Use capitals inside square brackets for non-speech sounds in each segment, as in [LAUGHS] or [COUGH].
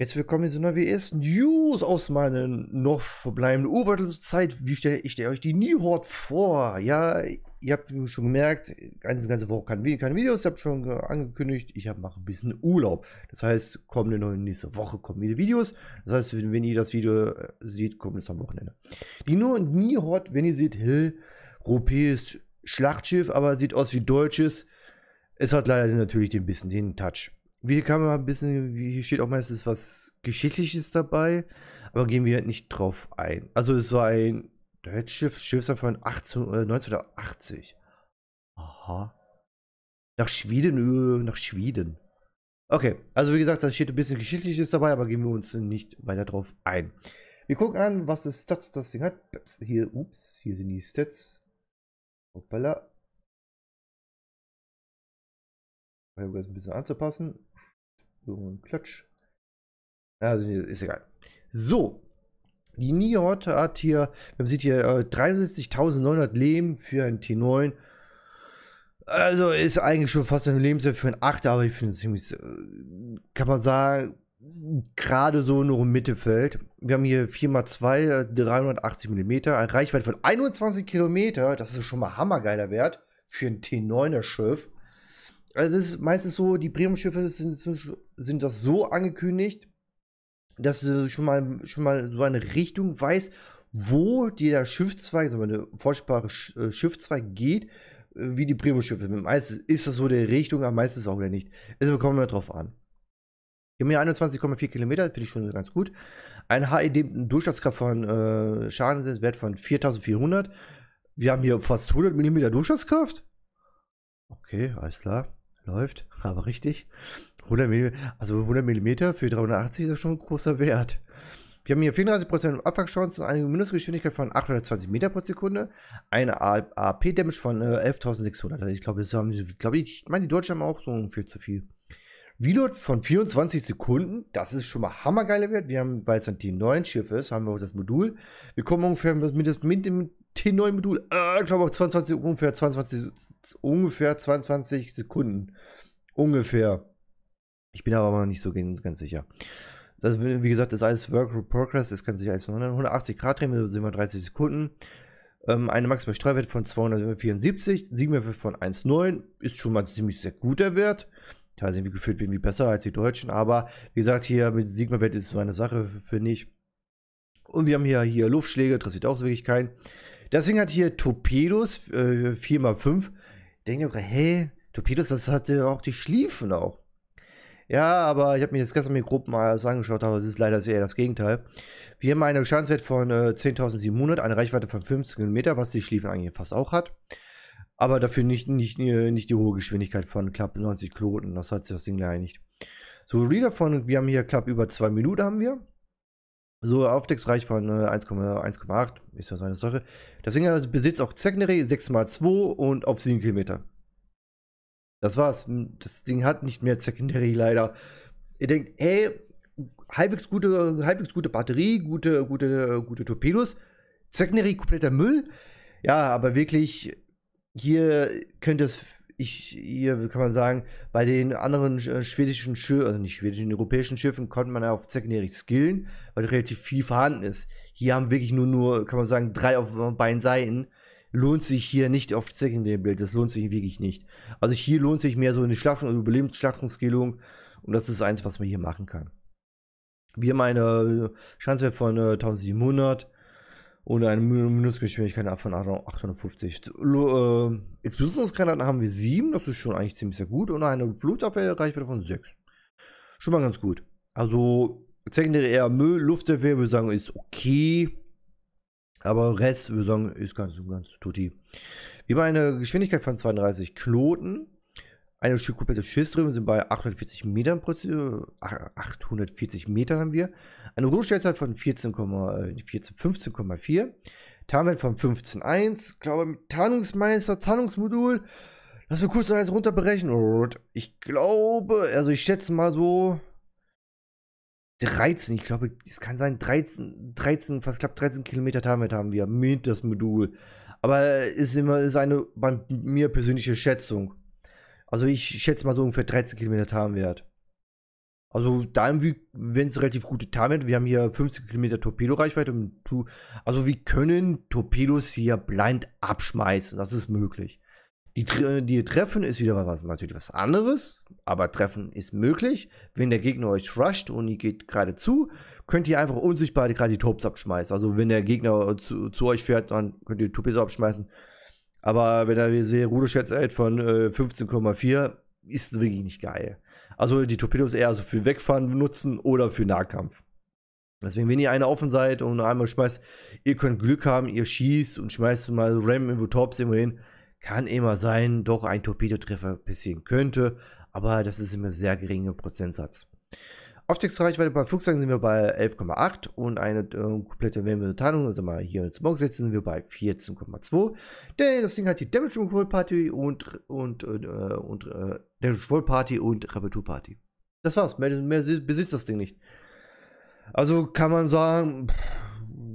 Jetzt willkommen zu einer WS News aus meiner noch verbleibenden u Wie stelle ich stelle euch die Nihord vor? Ja, ihr habt schon gemerkt, ganze, ganze Woche keine, keine Videos, ich habe schon angekündigt, ich mache ein bisschen Urlaub. Das heißt, kommende neue, nächste Woche kommen wieder Videos. Das heißt, wenn, wenn ihr das Video äh, seht, kommt es am Wochenende. Die Nihord, wenn ihr seht, hey, europäisches Schlachtschiff, aber sieht aus wie deutsches. Es hat leider natürlich den bisschen den Touch. Hier kann man ein bisschen, hier steht auch meistens was Geschichtliches dabei, aber gehen wir halt nicht drauf ein. Also es war ein Schiff, Schiff von 1980. Äh, Aha. Nach Schweden, äh, nach Schweden. Okay, also wie gesagt, da steht ein bisschen Geschichtliches dabei, aber gehen wir uns nicht weiter drauf ein. Wir gucken an, was das Stats das Ding hat. Hier, ups, hier sind die Stats. Hoppala. Ich habe das ein bisschen anzupassen. Irgendwo Klatsch. Also ist egal. So. Die Niote hat hier, man sieht hier 63.900 äh, Leben für ein T9. Also ist eigentlich schon fast ein Lebenswert für ein 8, aber ich finde es ziemlich, äh, kann man sagen, gerade so nur im Mittelfeld. Wir haben hier 4x2, 380 mm, eine Reichweite von 21 Kilometer. Das ist schon mal hammergeiler Wert für ein T9er Schiff. Also es ist meistens so, die Premium-Schiffe sind, sind das so angekündigt, dass du schon mal, schon mal so eine Richtung weißt, wo der Schiffszweig, also eine vorstellbare Schiffszweig geht, äh, wie die Premium-Schiffe. Meistens ist das so die Richtung, aber meistens auch wieder nicht. Es kommt immer drauf an. Wir haben hier 21,4 Kilometer, finde ich schon ganz gut. Ein HED Durchschlagskraft von äh, Schadenswert von 4400. Wir haben hier fast 100 mm Durchschlagskraft. Okay, alles klar. Läuft, [LAUGHS] aber richtig. 100 mm, also 100 mm für 380 ist das schon ein großer Wert. Wir haben hier 34% Abwrackchancen, eine Mindestgeschwindigkeit von 820 Meter pro Sekunde, eine AP-Damage von äh, 11.600. Also ich glaube, das haben sie, glaube ich, ich meine, die Deutschen haben auch so viel zu viel. Reload von 24 Sekunden, das ist schon mal hammergeiler Wert. Wir haben, weil es halt ein T9-Schiff ist, haben wir auch das Modul. Wir kommen ungefähr mit, mit, mit, 10 neue Module. Äh, ich glaube, 22, ungefähr 22, ungefähr 22 Sekunden. Ungefähr. Ich bin aber noch nicht so ganz sicher. Das, wie gesagt, das ist alles Work Progress. Das kann sich alles verändern. 180 Grad drehen, sind wir 30 Sekunden. Ähm, eine maximal Streuwert von 274, Siegenwert von 1,9 ist schon mal ziemlich sehr guter Wert. Teilweise irgendwie gefühlt bin ich besser als die Deutschen, aber wie gesagt, hier mit Sigma-Wert ist so eine Sache, finde ich. Und wir haben hier, hier Luftschläge, interessiert auch wirklich keinen. Deswegen hat hier Torpedos äh, 4x5. Denke ich, hey, Torpedos, das hat ja auch die Schliefen auch. Ja, aber ich habe mir das gestern mit Gruppen mal so angeschaut, aber es ist leider eher das Gegenteil. Wir haben einen Schadenswert von äh, 10.700, eine Reichweite von 15 Meter, was die Schliefen eigentlich fast auch hat. Aber dafür nicht, nicht, äh, nicht die hohe Geschwindigkeit von knapp 90 Knoten. Das hat sich das Ding leider nicht. So, Reader von, wir haben hier knapp über 2 Minuten haben wir. So Aufdecksreich von 1,8 äh, ist ja seine Sache. Das Ding besitzt auch Secondary 6x2 und auf 7 Kilometer. Das war's. Hm, das Ding hat nicht mehr Secondary leider. Ihr denkt, hey, halbwegs gute, halbwegs gute Batterie, gute, gute, gute Torpedos. Secondary kompletter Müll. Ja, aber wirklich, hier könnte es ich, hier kann man sagen, bei den anderen äh, schwedischen Schiffen, also nicht schwedischen, europäischen Schiffen, konnte man ja auf secondary skillen, weil relativ viel vorhanden ist. Hier haben wirklich nur, nur, kann man sagen, drei auf äh, beiden Seiten. Lohnt sich hier nicht auf secondary Bild, das lohnt sich wirklich nicht. Also hier lohnt sich mehr so eine Schlachtung, und also Überlebensschlachtungsskillung und das ist eins, was man hier machen kann. Wir haben eine äh, Chance von äh, 1700, und eine Minusgeschwindigkeit von 850. Äh, Explosionsgranaten haben wir 7, das ist schon eigentlich ziemlich sehr gut. Und eine Flugabwehrreichweite von 6. Schon mal ganz gut. Also, sekundäre eher Müll, Luftabwehr, würde sagen, ist okay. Aber Rest, würde sagen, ist ganz, ganz tutti. Wir haben eine Geschwindigkeit von 32 Knoten. Eine komplette Schildströme sind bei 840 Metern pro 840 Metern haben wir. Eine Ruhestellzeit von 14, 14 15,4. Tarnwert von 15,1. Ich Glaube Tarnungsmeister, Tarnungsmodul. Lass mir kurz alles runterberechnen. Ich glaube, also ich schätze mal so 13. Ich glaube, es kann sein 13, 13, fast knapp 13 Kilometer Tarnwert haben wir mit das Modul. Aber ist immer ist eine bei mir persönliche Schätzung. Also ich schätze mal so ungefähr 13 Kilometer Tarnwert. Also da irgendwie, wenn es relativ gute Tarnwert, wir haben hier 50 Kilometer Torpedoreichweite. Also wir können Torpedos hier blind abschmeißen, das ist möglich. Die, äh, die Treffen ist wieder was natürlich was anderes, aber Treffen ist möglich. Wenn der Gegner euch rusht und ihr geht gerade zu, könnt ihr einfach unsichtbar gerade die Torps abschmeißen. Also wenn der Gegner zu, zu euch fährt, dann könnt ihr die Torpedos abschmeißen. Aber wenn ich sehe, Rudo Schätzheit von äh, 15,4, ist wirklich nicht geil. Also die Torpedos eher so für Wegfahren nutzen oder für Nahkampf. Deswegen, wenn ihr eine offen seid und einmal schmeißt, ihr könnt Glück haben, ihr schießt und schmeißt mal Ram irgendwo Tops irgendwo hin, kann immer sein, doch ein Torpedotreffer passieren könnte, aber das ist immer sehr geringer Prozentsatz. Aufstiegsreichweite bei Flugzeugen sind wir bei 11,8 und eine äh, komplette Wärmebeteiligung, also mal hier in Smoke setzen, sind wir bei 14,2. Denn das Ding hat die Damage Control Party und, und, äh, und äh, Damage Control Party und Reparatur Party. Das war's, mehr, mehr besitzt das Ding nicht. Also kann man sagen,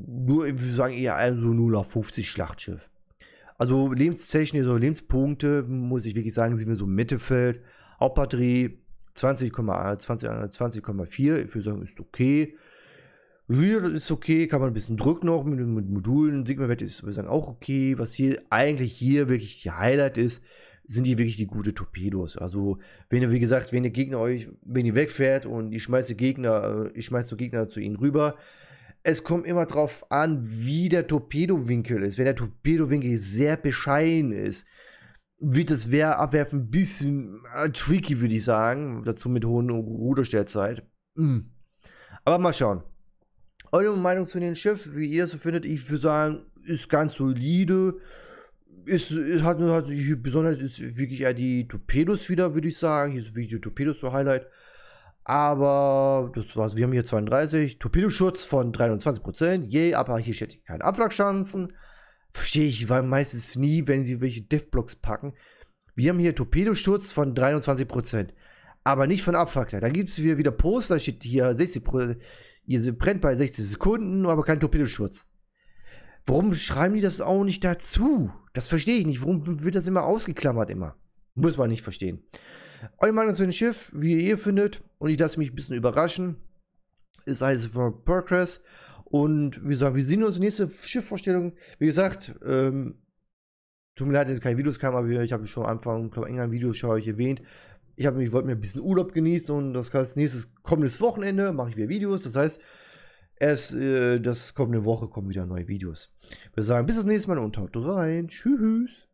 nur, ich würde sagen, eher ein so 0 auf 50 Schlachtschiff. Also Lebenstechnik, also Lebenspunkte, muss ich wirklich sagen, sind wir so im Mittelfeld. Hauptbatterie 20,4 20, ich sagen, ist okay. Real ist okay, kann man ein bisschen drücken noch mit, mit Modulen. Sigma-Wert ist, würde sagen, auch okay. Was hier eigentlich hier wirklich die Highlight ist, sind die wirklich die gute Torpedos. Also, wenn ihr, wie gesagt, wenn ihr Gegner euch, wenn ihr wegfährt und ich schmeiße Gegner, ich schmeiße Gegner zu ihnen rüber. Es kommt immer darauf an, wie der Torpedowinkel ist. Wenn der Torpedowinkel sehr bescheiden ist, wird das Wehr abwerfen ein bisschen äh, tricky, würde ich sagen. Dazu mit hohen Ruderstellzeit. Mm. Aber mal schauen. Eure Meinung zu dem Schiff, wie ihr das so findet, ich würde sagen, ist ganz solide. Ist, ist hat, hat die Besonderheit ist wirklich eher die Torpedos wieder, würde ich sagen. Hier ist wirklich die Torpedos so Highlight. Aber das war's. Wir haben hier 32. Torpedoschutz von 23%. Je, aber hier steht keine Abwrackschancen. Verstehe ich weil meistens nie, wenn sie welche Diff-Blocks packen. Wir haben hier Torpedoschutz von 23%, aber nicht von Abfaktor. Dann gibt es wieder, wieder Post, da steht hier 60%, ihr brennt bei 60 Sekunden, aber kein Torpedoschutz. Warum schreiben die das auch nicht dazu? Das verstehe ich nicht. Warum wird das immer ausgeklammert immer? Muss man nicht verstehen. Eure Meinung zu dem Schiff, wie ihr, ihr findet, und ich lasse mich ein bisschen überraschen, ist also von Progress und wie gesagt, wir sehen uns nächste Schiffvorstellung. Wie gesagt, ähm, tut mir leid, dass keine Videos kamen, aber ich habe schon am Anfang, glaube ich, ein Video schon euch erwähnt. Ich, hab, ich wollte mir ein bisschen Urlaub genießen und das heißt, nächstes kommendes Wochenende mache ich wieder Videos. Das heißt, erst äh, das kommende Woche kommen wieder neue Videos. Wir sagen bis das nächste Mal und haut rein. Tschüss.